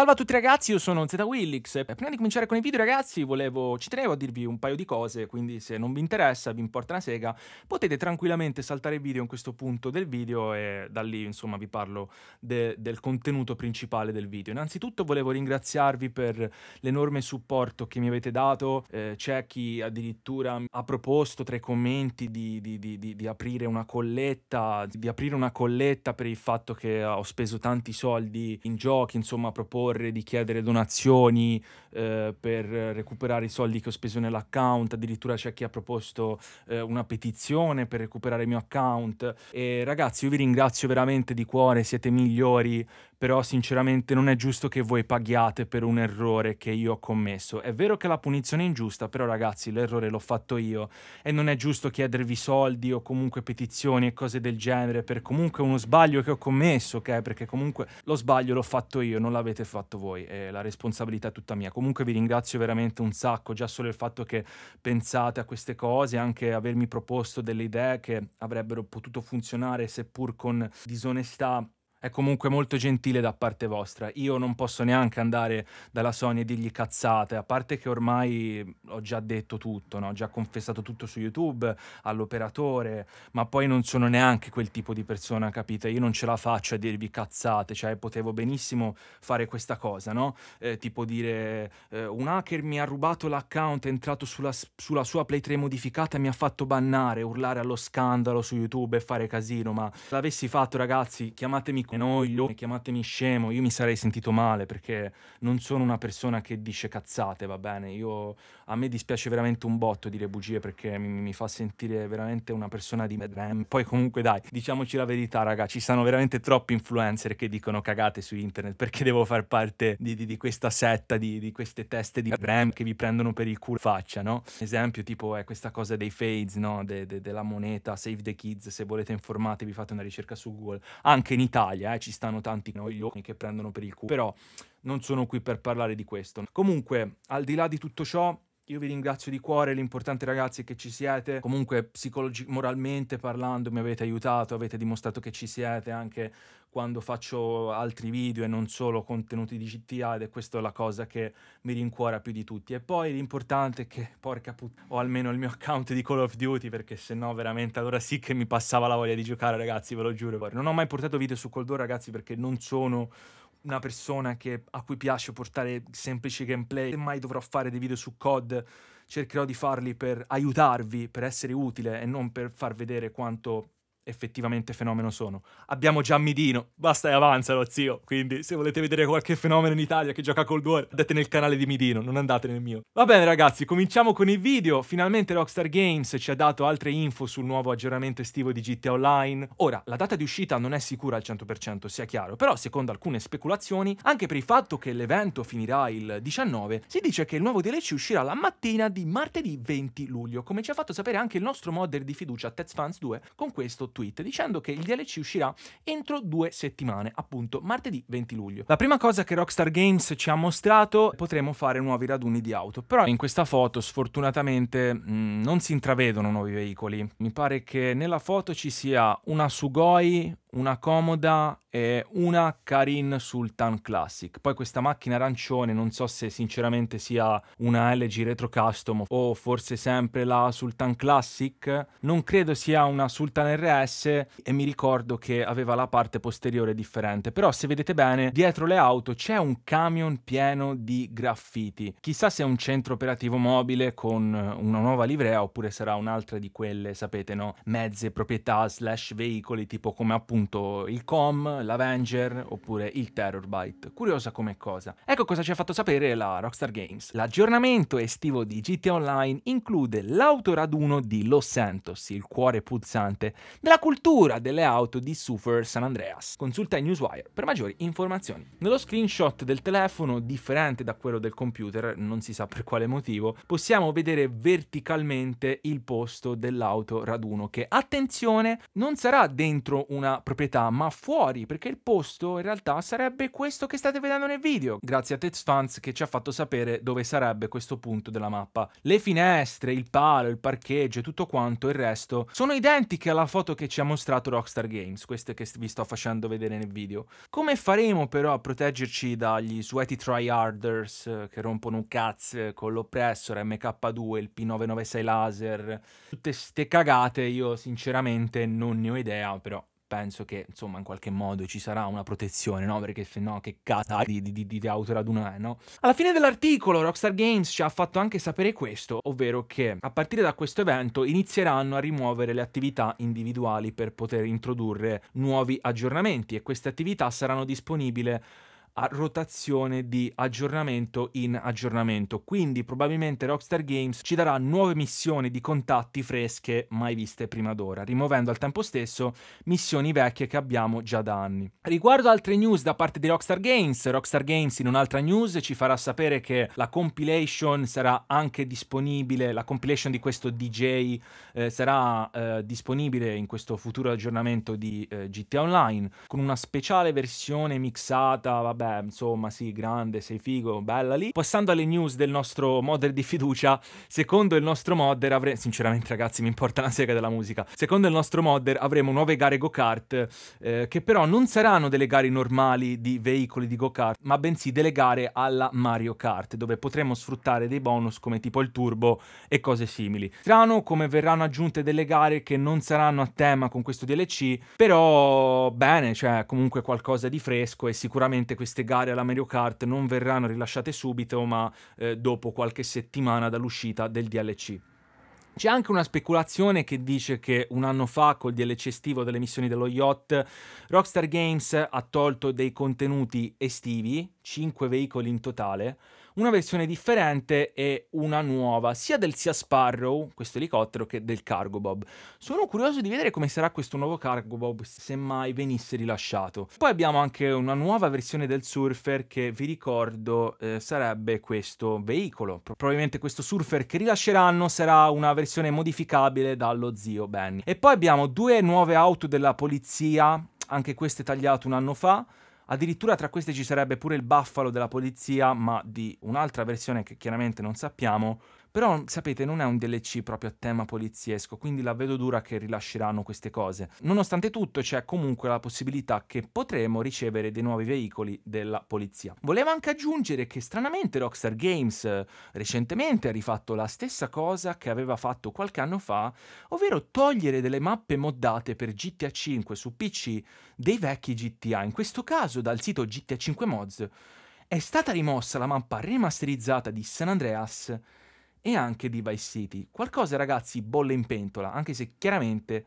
Salve a tutti ragazzi, io sono Zeta Willix e prima di cominciare con i video ragazzi volevo, ci tenevo a dirvi un paio di cose, quindi se non vi interessa, vi importa una sega, potete tranquillamente saltare il video in questo punto del video e da lì insomma vi parlo de del contenuto principale del video. Innanzitutto volevo ringraziarvi per l'enorme supporto che mi avete dato, eh, c'è chi addirittura ha proposto tra i commenti di, di, di, di aprire una colletta, di aprire una colletta per il fatto che ho speso tanti soldi in giochi, insomma a proposito correre, di chiedere donazioni eh, per recuperare i soldi che ho speso nell'account, addirittura c'è chi ha proposto eh, una petizione per recuperare il mio account. E ragazzi, io vi ringrazio veramente di cuore, siete migliori, però sinceramente non è giusto che voi paghiate per un errore che io ho commesso. È vero che la punizione è ingiusta, però ragazzi l'errore l'ho fatto io e non è giusto chiedervi soldi o comunque petizioni e cose del genere per comunque uno sbaglio che ho commesso, ok? Perché comunque lo sbaglio l'ho fatto io, non l'avete fatto voi e la responsabilità è tutta mia. Comunque vi ringrazio veramente un sacco, già solo il fatto che pensate a queste cose, anche avermi proposto delle idee che avrebbero potuto funzionare seppur con disonestà è comunque molto gentile da parte vostra. Io non posso neanche andare dalla Sony e dirgli cazzate, a parte che ormai ho già detto tutto, no? ho già confessato tutto su YouTube all'operatore, ma poi non sono neanche quel tipo di persona, capite? Io non ce la faccio a dirvi cazzate, cioè potevo benissimo fare questa cosa, no? Eh, tipo dire eh, un hacker mi ha rubato l'account, è entrato sulla, sulla sua Play 3 modificata e mi ha fatto bannare, urlare allo scandalo su YouTube e fare casino, ma l'avessi fatto ragazzi, chiamatemi noio, chiamatemi scemo, io mi sarei sentito male perché non sono una persona che dice cazzate, va bene, io, a me dispiace veramente un botto dire bugie perché mi, mi fa sentire veramente una persona di medrem. Poi comunque dai, diciamoci la verità raga, ci sono veramente troppi influencer che dicono cagate su internet perché devo far parte di, di, di questa setta, di, di, queste teste di medrem che vi prendono per il culo faccia, no? Esempio tipo è eh, questa cosa dei fades, no? De, de, della moneta, save the kids, se volete informatevi fate una ricerca su Google, anche in Italia Italia eh, ci stanno tanti coglioni che prendono per il culo, però non sono qui per parlare di questo. Comunque, al di là di tutto ciò, io vi ringrazio di cuore, l'importante ragazzi è che ci siete, comunque psicologi- moralmente parlando mi avete aiutato, avete dimostrato che ci siete anche quando faccio altri video e non solo contenuti di GTA ed è questa la cosa che mi rincuora più di tutti. E poi l'importante è che, porca puttana, ho almeno il mio account di Call of Duty perché se no veramente allora sì che mi passava la voglia di giocare ragazzi, ve lo giuro. Non ho mai portato video su Cold War ragazzi perché non sono una persona che, a cui piace portare semplici gameplay, se mai dovrò fare dei video su COD, cercherò di farli per aiutarvi, per essere utile e non per far vedere quanto effettivamente fenomeno sono. Abbiamo già Midino, basta e avanzalo zio, quindi se volete vedere qualche fenomeno in Italia che gioca col duore, andate nel canale di Midino, non andate nel mio. Va bene ragazzi, cominciamo con il video, finalmente Rockstar Games ci ha dato altre info sul nuovo aggiornamento estivo di GTA Online. Ora, la data di uscita non è sicura al 100%, sia chiaro, però secondo alcune speculazioni, anche per il fatto che l'evento finirà il 19, si dice che il nuovo DLC uscirà la mattina di martedì 20 luglio, come ci ha fatto sapere anche il nostro modder di fiducia Tets Fans 2 con questo tweet tweet dicendo che il DLC uscirà entro due settimane, appunto martedì 20 luglio. La prima cosa che Rockstar Games ci ha mostrato potremo fare nuovi raduni di auto, però in questa foto sfortunatamente mh, mm, non si intravedono nuovi veicoli. Mi pare che nella foto ci sia una Sugoi, una comoda e una Karin Sultan Classic. Poi questa macchina arancione non so se sinceramente sia una LG Retro Custom o forse sempre la Sultan Classic, non credo sia una Sultan RS e mi ricordo che aveva la parte posteriore differente, però se vedete bene dietro le auto c'è un camion pieno di graffiti. Chissà se è un centro operativo mobile con una nuova livrea oppure sarà un'altra di quelle, sapete no, mezze proprietà slash veicoli tipo come appunto appunto il COM, l'Avenger oppure il Terrorbyte. Curiosa come cosa. Ecco cosa ci ha fatto sapere la Rockstar Games. L'aggiornamento estivo di GTA Online include l'autoraduno di Los Santos, il cuore pulsante della cultura delle auto di Super San Andreas. Consulta i Newswire per maggiori informazioni. Nello screenshot del telefono, differente da quello del computer, non si sa per quale motivo, possiamo vedere verticalmente il posto dell'autoraduno che, attenzione, non sarà dentro una proprietà, ma fuori, perché il posto in realtà sarebbe questo che state vedendo nel video, grazie a Tez Fans che ci ha fatto sapere dove sarebbe questo punto della mappa. Le finestre, il palo, il parcheggio e tutto quanto il resto sono identiche alla foto che ci ha mostrato Rockstar Games, queste che vi sto facendo vedere nel video. Come faremo però a proteggerci dagli sweaty tryharders eh, che rompono un cazzo eh, con l'oppressor MK2, il P996 laser, tutte ste cagate io sinceramente non ne ho idea però penso che insomma in qualche modo ci sarà una protezione, no? Perché se no che cata di, di, di, di autoraduna è, no? Alla fine dell'articolo Rockstar Games ci ha fatto anche sapere questo, ovvero che a partire da questo evento inizieranno a rimuovere le attività individuali per poter introdurre nuovi aggiornamenti e queste attività saranno disponibili a rotazione di aggiornamento in aggiornamento. Quindi probabilmente Rockstar Games ci darà nuove missioni di contatti fresche mai viste prima d'ora, rimuovendo al tempo stesso missioni vecchie che abbiamo già da anni. Riguardo altre news da parte di Rockstar Games, Rockstar Games in un'altra news ci farà sapere che la compilation sarà anche disponibile, la compilation di questo DJ eh, sarà eh, disponibile in questo futuro aggiornamento di eh, GTA Online con una speciale versione mixata, vabbè, eh, insomma, sì, grande, sei figo, bella lì. Passando alle news del nostro modder di fiducia, secondo il nostro modder avremo... Sinceramente, ragazzi, mi importa la sega della musica. Secondo il nostro modder avremo nuove gare go-kart, eh, che però non saranno delle gare normali di veicoli di go-kart, ma bensì delle gare alla Mario Kart, dove potremo sfruttare dei bonus come tipo il turbo e cose simili. Strano come verranno aggiunte delle gare che non saranno a tema con questo DLC, però bene, cioè comunque qualcosa di fresco e sicuramente questi queste gare alla Mario Kart non verranno rilasciate subito, ma eh, dopo qualche settimana dall'uscita del DLC. C'è anche una speculazione che dice che un anno fa, col DLC estivo delle missioni dello yacht, Rockstar Games ha tolto dei contenuti estivi, 5 veicoli in totale, una versione differente e una nuova, sia del Sea Sparrow, questo elicottero, che del Cargo Bob. Sono curioso di vedere come sarà questo nuovo Cargo Bob se mai venisse rilasciato. Poi abbiamo anche una nuova versione del Surfer che vi ricordo eh, sarebbe questo veicolo. Probabilmente questo Surfer che rilasceranno sarà una versione modificabile dallo zio Benny. E poi abbiamo due nuove auto della polizia, anche queste tagliate un anno fa Addirittura tra queste ci sarebbe pure il Buffalo della polizia, ma di un'altra versione che chiaramente non sappiamo. Però sapete, non è un DLC proprio a tema poliziesco, quindi la vedo dura che rilasceranno queste cose. Nonostante tutto c'è comunque la possibilità che potremo ricevere dei nuovi veicoli della polizia. Volevo anche aggiungere che stranamente Rockstar Games eh, recentemente ha rifatto la stessa cosa che aveva fatto qualche anno fa, ovvero togliere delle mappe moddate per GTA 5 su PC dei vecchi GTA. In questo caso diffuso dal sito GTA 5 Mods, è stata rimossa la mappa remasterizzata di San Andreas e anche di Vice City. Qualcosa, ragazzi, bolle in pentola, anche se chiaramente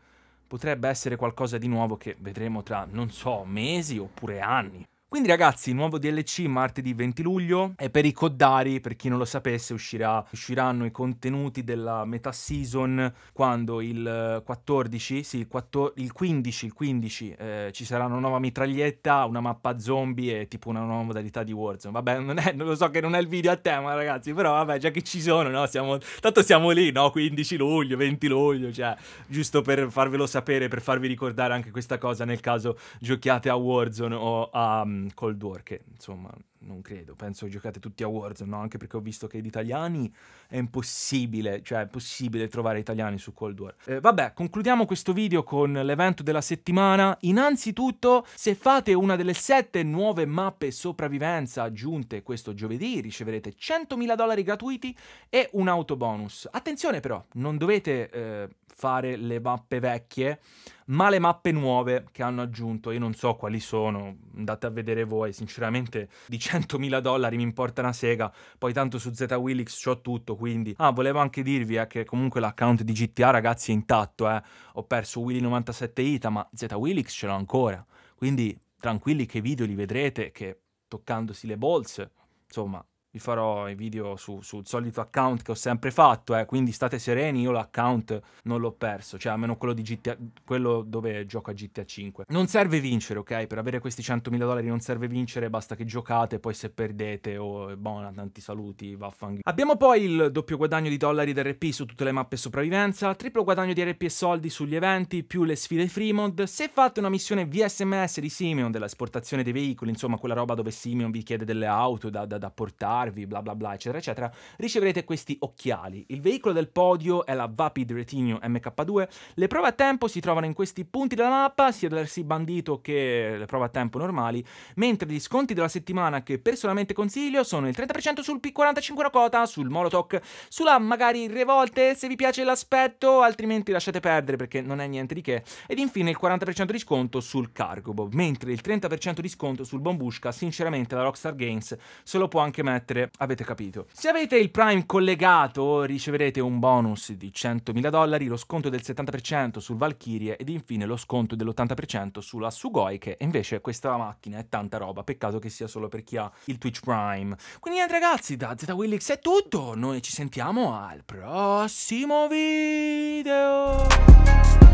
potrebbe essere qualcosa di nuovo che vedremo tra, non so, mesi oppure anni. Quindi ragazzi, nuovo DLC martedì 20 luglio e per i coddari, per chi non lo sapesse, uscirà, usciranno i contenuti della metà season quando il 14, eh, sì, il, 14, il 15, il 15 eh, ci sarà una nuova mitraglietta, una mappa zombie e tipo una nuova modalità di Warzone. Vabbè, non, è, non lo so che non è il video a tema ragazzi, però vabbè, già che ci sono, no? Siamo, tanto siamo lì, no? 15 luglio, 20 luglio, cioè, giusto per farvelo sapere, per farvi ricordare anche questa cosa nel caso giochiate a Warzone o a... Um, um, ehm, Cold War che insomma non credo, penso giocate tutti a Warzone, no? anche perché ho visto che di italiani è impossibile, cioè è impossibile trovare italiani su Cold War. Eh, vabbè, concludiamo questo video con l'evento della settimana. Innanzitutto, se fate una delle sette nuove mappe sopravvivenza aggiunte questo giovedì, riceverete 100.000 dollari gratuiti e un auto bonus. Attenzione però, non dovete eh, fare le mappe vecchie, ma le mappe nuove che hanno aggiunto. Io non so quali sono, andate a vedere voi, sinceramente diciamo 100.000 dollari mi importa una sega, poi tanto su Z Willix ho tutto, quindi... Ah, volevo anche dirvi eh, che comunque l'account di GTA, ragazzi, è intatto, eh. Ho perso Willy97 Ita, ma Z Willix ce l'ho ancora. Quindi tranquilli che video li vedrete, che toccandosi le bolse, insomma, vi farò i video su, sul solito account che ho sempre fatto, eh, quindi state sereni, io l'account non l'ho perso, cioè almeno quello, GTA, quello dove gioco a GTA 5. Non serve vincere, ok? Per avere questi 100.000 dollari non serve vincere, basta che giocate, poi se perdete o oh, buona, tanti saluti, vaffanculo. Abbiamo poi il doppio guadagno di dollari da RP su tutte le mappe sopravvivenza, triplo guadagno di RP e soldi sugli eventi, più le sfide Freemod. Se fate una missione VSMS di Simeon, dell'esportazione dei veicoli, insomma quella roba dove Simeon vi chiede delle auto da, da, da portare, aiutarvi, bla bla bla, eccetera, eccetera, riceverete questi occhiali. Il veicolo del podio è la Vapid Retinio MK2. Le prove a tempo si trovano in questi punti della mappa, sia dell'RC bandito che le prove a tempo normali, mentre gli sconti della settimana che personalmente consiglio sono il 30% sul P45 Rocota, sul Molotok, sulla magari Revolte se vi piace l'aspetto, altrimenti lasciate perdere perché non è niente di che, ed infine il 40% di sconto sul Cargobo, mentre il 30% di sconto sul Bombushka, sinceramente la Rockstar Games se lo può anche mettere lettere avete capito. Se avete il Prime collegato riceverete un bonus di 100.000 dollari, lo sconto del 70% sul Valkyrie ed infine lo sconto dell'80% sulla Sugoi che invece questa macchina è tanta roba, peccato che sia solo per chi ha il Twitch Prime. Quindi niente ragazzi, da ZWillix è tutto, noi ci sentiamo al prossimo video!